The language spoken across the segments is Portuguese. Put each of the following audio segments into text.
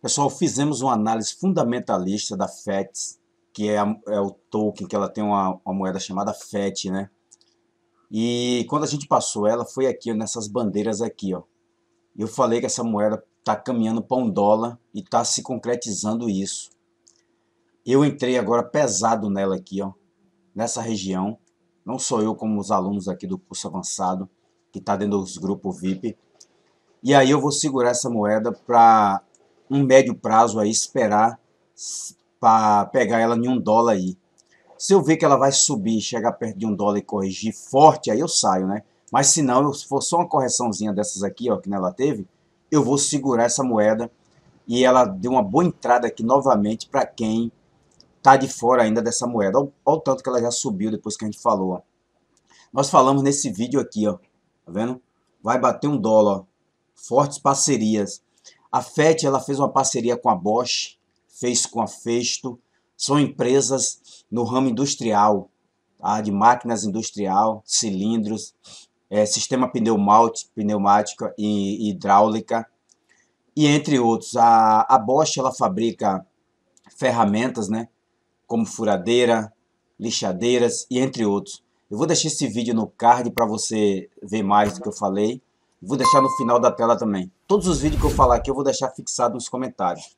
Pessoal, fizemos uma análise fundamentalista da FETS, que é, a, é o token, que ela tem uma, uma, moeda chamada FET, né? E quando a gente passou ela, foi aqui, nessas bandeiras aqui, ó. Eu falei que essa moeda tá caminhando para um dólar e tá se concretizando isso. Eu entrei agora pesado nela aqui, ó, nessa região. Não sou eu, como os alunos aqui do curso avançado, que está dentro dos grupos VIP. E aí eu vou segurar essa moeda para um médio prazo aí esperar para pegar ela em um dólar aí. Se eu ver que ela vai subir, chegar perto de um dólar e corrigir forte, aí eu saio, né? Mas se não, se for só uma correçãozinha dessas aqui, ó, que ela teve, eu vou segurar essa moeda e ela deu uma boa entrada aqui novamente para quem tá de fora ainda dessa moeda. Olha o tanto que ela já subiu depois que a gente falou, ó. Nós falamos nesse vídeo aqui, ó, tá vendo? Vai bater um dólar, ó. fortes parcerias. A FET ela fez uma parceria com a Bosch, fez com a Festo, são empresas no ramo industrial, tá? de máquinas industrial, cilindros, é, sistema pneumático, pneumática e hidráulica, e entre outros. A, a Bosch ela fabrica ferramentas, né? como furadeira, lixadeiras e entre outros. Eu vou deixar esse vídeo no card para você ver mais do que eu falei. Vou deixar no final da tela também. Todos os vídeos que eu falar aqui eu vou deixar fixado nos comentários.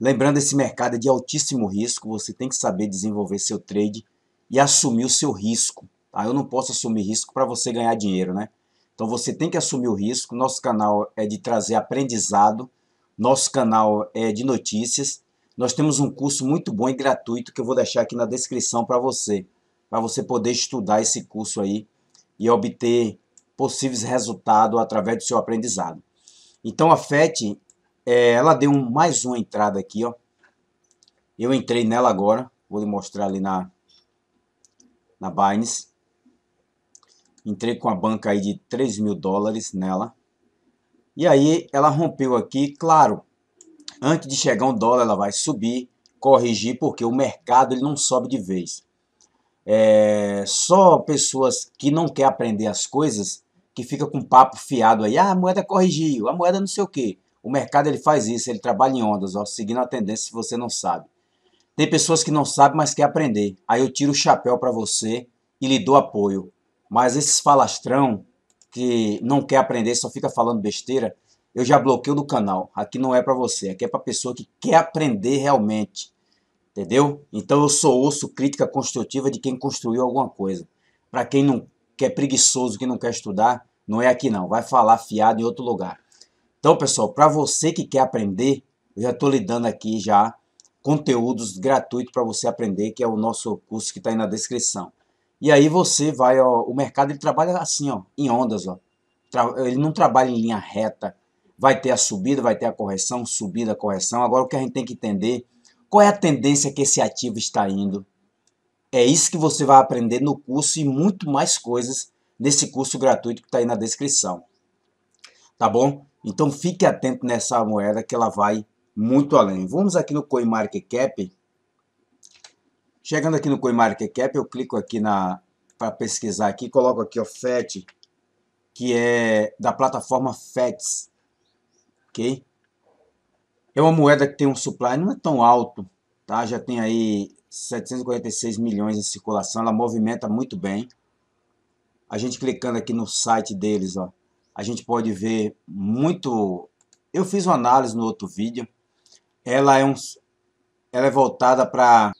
Lembrando, esse mercado é de altíssimo risco, você tem que saber desenvolver seu trade e assumir o seu risco. Tá? Eu não posso assumir risco para você ganhar dinheiro, né? Então você tem que assumir o risco. Nosso canal é de trazer aprendizado, nosso canal é de notícias. Nós temos um curso muito bom e gratuito que eu vou deixar aqui na descrição para você, para você poder estudar esse curso aí e obter possíveis resultados através do seu aprendizado. Então a FET, é, ela deu um, mais uma entrada aqui, ó. Eu entrei nela agora, vou lhe mostrar ali na, na Binance. Entrei com a banca aí de 3 mil dólares nela. E aí ela rompeu aqui, claro, antes de chegar um dólar ela vai subir, corrigir, porque o mercado ele não sobe de vez. É, só pessoas que não querem aprender as coisas que fica com papo fiado aí, ah, a moeda corrigiu, a moeda não sei o quê. O mercado ele faz isso, ele trabalha em ondas, ó, seguindo a tendência se você não sabe. Tem pessoas que não sabem, mas quer aprender. Aí eu tiro o chapéu para você e lhe dou apoio. Mas esses falastrão que não quer aprender, só fica falando besteira, eu já bloqueio do canal. Aqui não é para você, aqui é para pessoa que quer aprender realmente. Entendeu? Então eu sou ouço crítica construtiva de quem construiu alguma coisa. Para quem não quer é preguiçoso, que não quer estudar, não é aqui não, vai falar fiado em outro lugar. Então, pessoal, para você que quer aprender, eu já estou lhe dando aqui já conteúdos gratuitos para você aprender, que é o nosso curso que está aí na descrição. E aí você vai, ó, o mercado ele trabalha assim, ó, em ondas, ó. Ele não trabalha em linha reta. Vai ter a subida, vai ter a correção, subida, correção. Agora o que a gente tem que entender, qual é a tendência que esse ativo está indo? É isso que você vai aprender no curso e muito mais coisas nesse curso gratuito que está aí na descrição. Tá bom? Então fique atento nessa moeda que ela vai muito além. Vamos aqui no CoinMarketCap. Chegando aqui no CoinMarketCap, eu clico aqui na para pesquisar aqui, coloco aqui o FET, que é da plataforma FETS. OK? É uma moeda que tem um supply não é tão alto, tá? Já tem aí 746 milhões em circulação, ela movimenta muito bem. A gente clicando aqui no site deles, ó, a gente pode ver muito... Eu fiz uma análise no outro vídeo. Ela é, um... Ela é voltada para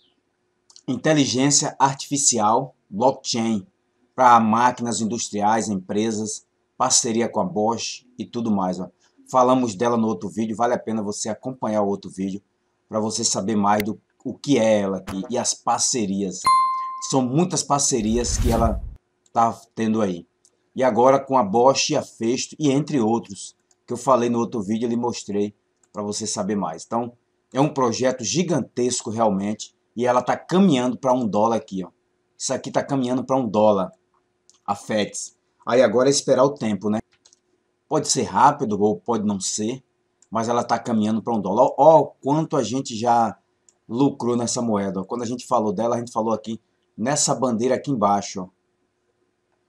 inteligência artificial, blockchain, para máquinas industriais, empresas, parceria com a Bosch e tudo mais. Ó. Falamos dela no outro vídeo, vale a pena você acompanhar o outro vídeo para você saber mais do o que é ela aqui e as parcerias. São muitas parcerias que ela está tendo aí. E agora com a Bosch e a Festo e entre outros, que eu falei no outro vídeo, ele mostrei para você saber mais. Então, é um projeto gigantesco realmente e ela está caminhando para um dólar aqui. Ó. Isso aqui está caminhando para um dólar, a FETS. Aí agora é esperar o tempo, né? Pode ser rápido ou pode não ser, mas ela está caminhando para um dólar. Ó, quanto a gente já lucrou nessa moeda. Quando a gente falou dela, a gente falou aqui nessa bandeira aqui embaixo. Ó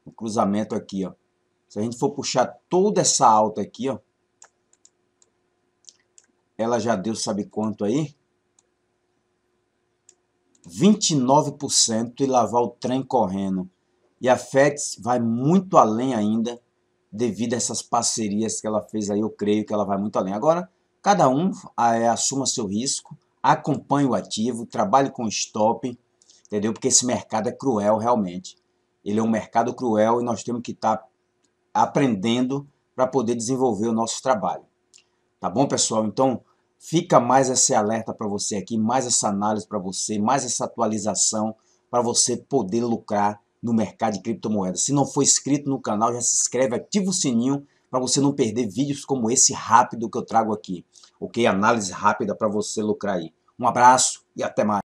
o cruzamento aqui, ó. Se a gente for puxar toda essa alta aqui, ó, ela já deu sabe quanto aí? 29% e lavar o trem correndo. E a FETS vai muito além ainda devido a essas parcerias que ela fez aí, eu creio que ela vai muito além. Agora, cada um é, assuma seu risco, acompanhe o ativo, trabalhe com stop, entendeu? Porque esse mercado é cruel realmente. Ele é um mercado cruel e nós temos que estar tá aprendendo para poder desenvolver o nosso trabalho. Tá bom, pessoal? Então, fica mais esse alerta para você aqui, mais essa análise para você, mais essa atualização para você poder lucrar no mercado de criptomoedas. Se não for inscrito no canal, já se inscreve, ativa o sininho para você não perder vídeos como esse rápido que eu trago aqui. Ok? Análise rápida para você lucrar aí. Um abraço e até mais.